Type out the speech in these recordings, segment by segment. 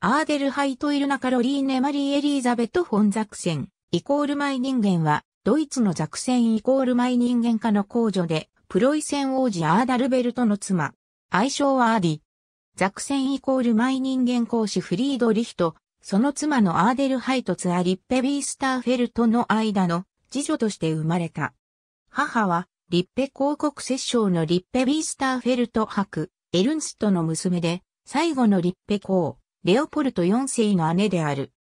アーデルハイトイルナカロリーネ・マリー・エリーザベト・フォン・ザクセン、イコールマイ人間は、ドイツのザクセンイコールマイ人間化の公女で、プロイセン王子アーダルベルトの妻、愛称はアディ。ザクセンイコールマイ人間公師フリードリヒト、その妻のアーデルハイトツアリッペ・ビースターフェルトの間の次女として生まれた。母は、リッペ広告摂政のリッペ・ビースターフェルト博、エルンストの娘で、最後のリッペ公、レオポルト4世の姉である。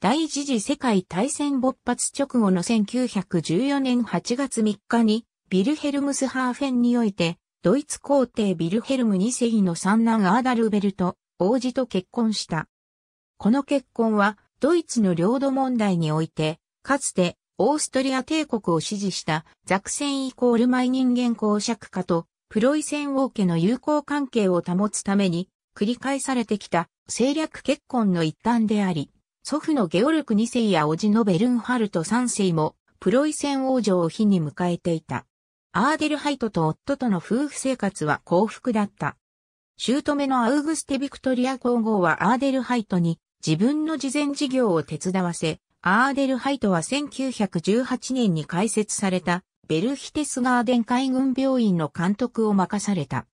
第一次世界大戦勃発直後の1914年8月3日に、ビルヘルムスハーフェンにおいて、ドイツ皇帝ビルヘルム2世の三男アーダルベルト、王子と結婚した。この結婚は、ドイツの領土問題において、かつて、オーストリア帝国を支持したザクセンイコールマイ人間公爵家とプロイセン王家の友好関係を保つために繰り返されてきた政略結婚の一端であり、祖父のゲオルク2世や叔父のベルンハルト3世もプロイセン王女を日に迎えていた。アーデルハイトと夫との夫婦生活は幸福だった。姑のアウグステ・ビクトリア皇后はアーデルハイトに自分の慈善事業を手伝わせ、アーデルハイトは1918年に開設されたベルヒテスガーデン海軍病院の監督を任された。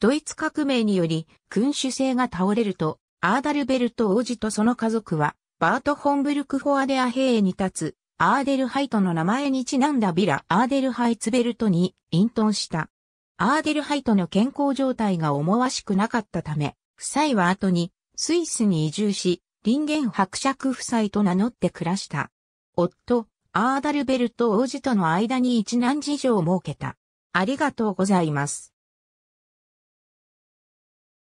ドイツ革命により君主制が倒れると、アーダルベルト王子とその家族は、バート・ホンブルク・フォアデア兵に立つ、アーデルハイトの名前にちなんだビラ・アーデルハイツベルトに隠遁した。アーデルハイトの健康状態が思わしくなかったため、夫妻は後にスイスに移住し、林間伯爵夫妻と名乗って暮らした。夫、アーダルベルト王子との間に一難事情を設けた。ありがとうございます。